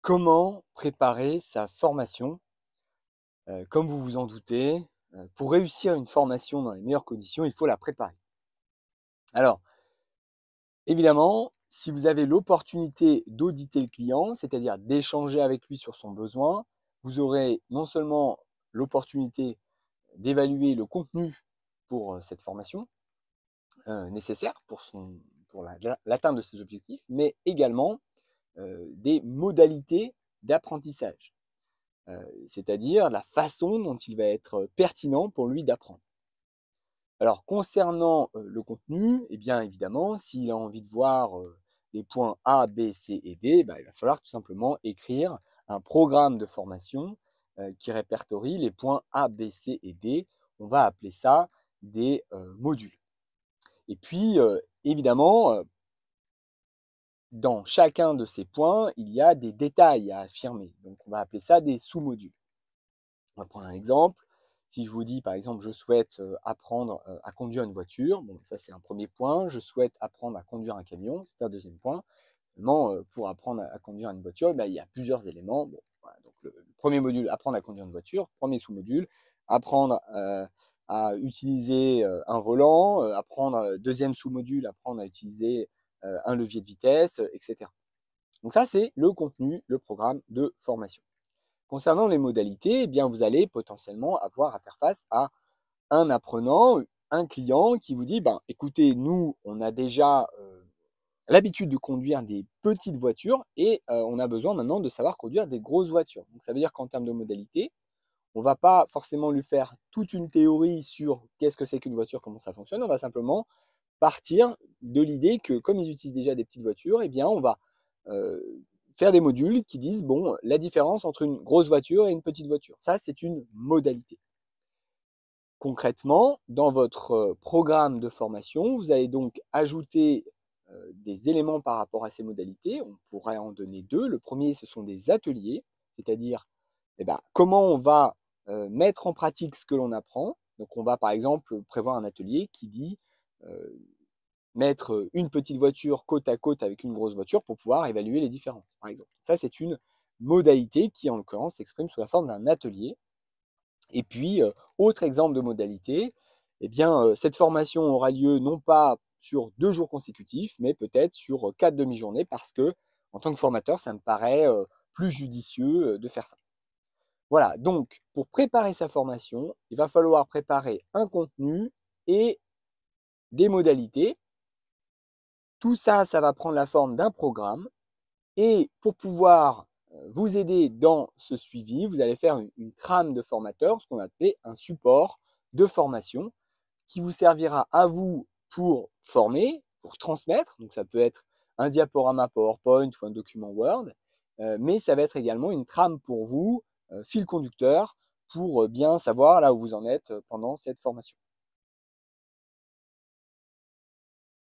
comment préparer sa formation. comme vous vous en doutez, pour réussir une formation dans les meilleures conditions, il faut la préparer. Alors, évidemment, si vous avez l'opportunité d'auditer le client, c'est-à-dire d'échanger avec lui sur son besoin, vous aurez non seulement l'opportunité d'évaluer le contenu pour cette formation nécessaire pour, l'atteinte de ses objectifs, mais également euh, des modalités d'apprentissage, euh, c'est-à-dire la façon dont il va être pertinent pour lui d'apprendre. Alors concernant euh, le contenu, et eh bien évidemment, s'il a envie de voir les points A, B, C et D, bah, il va falloir tout simplement écrire un programme de formation qui répertorie les points A, B, C et D. On va appeler ça des modules. Et puis, évidemment, dans chacun de ces points, il y a des détails à affirmer. Donc on va appeler ça des sous-modules. On va prendre un exemple. Si je vous dis, par exemple, je souhaite euh, apprendre euh, à conduire une voiture, ça c'est un premier point. Je souhaite apprendre à conduire un camion, c'est un deuxième point. Euh, pour apprendre à conduire une voiture, ben, il y a plusieurs éléments. le, premier module, apprendre à conduire une voiture. Premier sous-module, apprendre à utiliser un volant. apprendre, deuxième sous-module, apprendre à utiliser euh, un levier de vitesse, euh, etc. Donc ça, c'est le contenu, le programme de formation. Concernant les modalités, eh bien, vous allez potentiellement avoir à faire face à un apprenant, un client qui vous dit, ben, écoutez, nous, on a déjà euh, l'habitude de conduire des petites voitures et on a besoin maintenant de savoir conduire des grosses voitures. Donc ça veut dire qu'en termes de modalités, on ne va pas forcément lui faire toute une théorie sur qu'est-ce que c'est qu'une voiture, comment ça fonctionne, on va simplement partir de l'idée que comme ils utilisent déjà des petites voitures, eh bien on va euh, faire des modules qui disent bon la différence entre une grosse voiture et une petite voiture. Ça c'est une modalité. Concrètement, dans votre euh, programme de formation, vous allez donc ajouter euh, des éléments par rapport à ces modalités. On pourrait en donner deux. Le premier, ce sont des ateliers, c'est-à-dire eh ben, comment on va mettre en pratique ce que l'on apprend. Donc on va par exemple prévoir un atelier qui dit mettre euh, une petite voiture côte à côte avec une grosse voiture pour pouvoir évaluer les différences, par exemple. Ça, c'est une modalité qui, en l'occurrence, s'exprime sous la forme d'un atelier. Et puis, euh, autre exemple de modalité, eh bien, euh, cette formation aura lieu non pas sur deux jours consécutifs, mais peut-être sur quatre demi-journées, parce que, en tant que formateur, ça me paraît plus judicieux de faire ça. Voilà, donc, pour préparer sa formation, il va falloir préparer un contenu et des modalités tout ça, ça va prendre la forme d'un programme. Et pour pouvoir euh, vous aider dans ce suivi, vous allez faire une, trame de formateur, ce qu'on appelle un support de formation, qui vous servira à vous pour former, pour transmettre. Donc ça peut être un diaporama PowerPoint ou un document Word, euh, mais ça va être également une trame pour vous, euh, fil conducteur, pour bien savoir là où vous en êtes pendant cette formation.